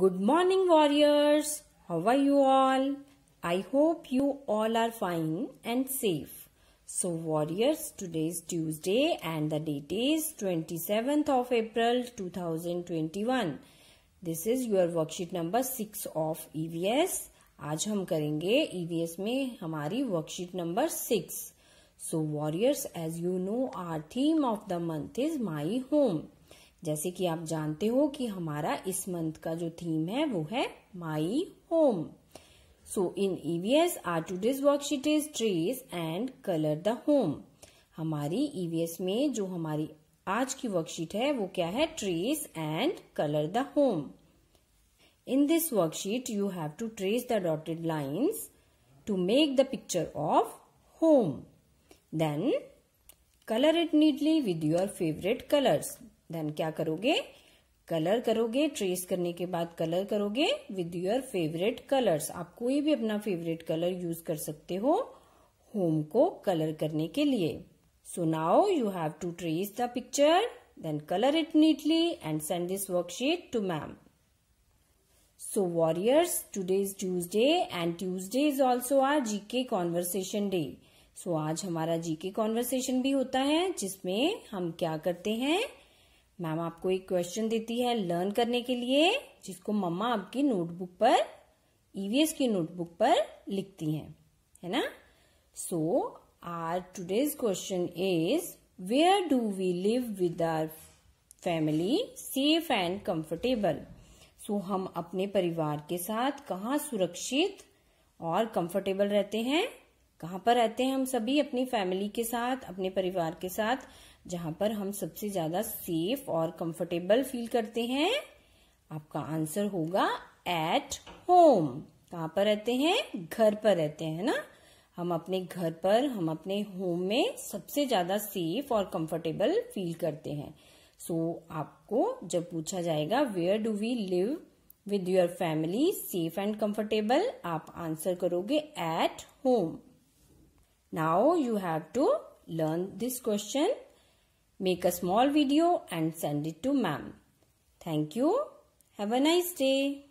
Good morning warriors. How are you all? I hope you all are fine and safe. So warriors, today is Tuesday and the date is 27th of April 2021. This is your worksheet number 6 of EVS. आज हम करेंगे EVS में हमारी worksheet number 6. So warriors, as you know, our theme of the month is My Home. जैसे कि आप जानते हो कि हमारा इस मंथ का जो थीम है वो है my home so in EVS our today's worksheet is trace and colour the home हमारी ईवीएस e में जो हमारी आज की वर्कशीट है वो क्या है trace and colour the home in this worksheet you have to trace the dotted lines to make the picture of home then colour it neatly with your favourite colours then क्या करोगे colour करोगे trace करने के बाद colour करोगे with your favourite colours आप कोई भी अपना फेवरेट कलर यूज कर सकते हो होम को कलर करने के लिए so now you have to trace the picture then colour it neatly and send this worksheet to ma'am so warriors today is Tuesday and Tuesday is also our GK conversation day so आज हमारा GK conversation भी होता है जिसमें हम क्या करते हैं मैम आपको एक क्वेश्चन देती है लर्न करने के लिए जिसको मम्मा आपकी नोटबुक पर ईवीएस e की नोटबुक पर लिखती हैं है ना so our today's question is where do we live with our family safe and comfortable so हम अपने परिवार के साथ कहाँ सुरक्षित और कंफर्टेबल रहते हैं कहाँ पर रहते हैं हम सभी अपनी फैमिली के साथ अपने परिवार के साथ जहां पर हम सबसे ज्यादा सेफ और कंफर्टेबल फील करते हैं आपका आंसर होगा एट होम कहाँ पर रहते हैं घर पर रहते हैं ना हम अपने घर पर हम अपने होम में सबसे ज्यादा सेफ और कंफर्टेबल फील करते हैं सो so, आपको जब पूछा जाएगा where do we live with your family safe and comfortable आप आंसर करोगे at home Now you have to learn this question. Make a small video and send it to ma'am. Thank you. Have a nice day.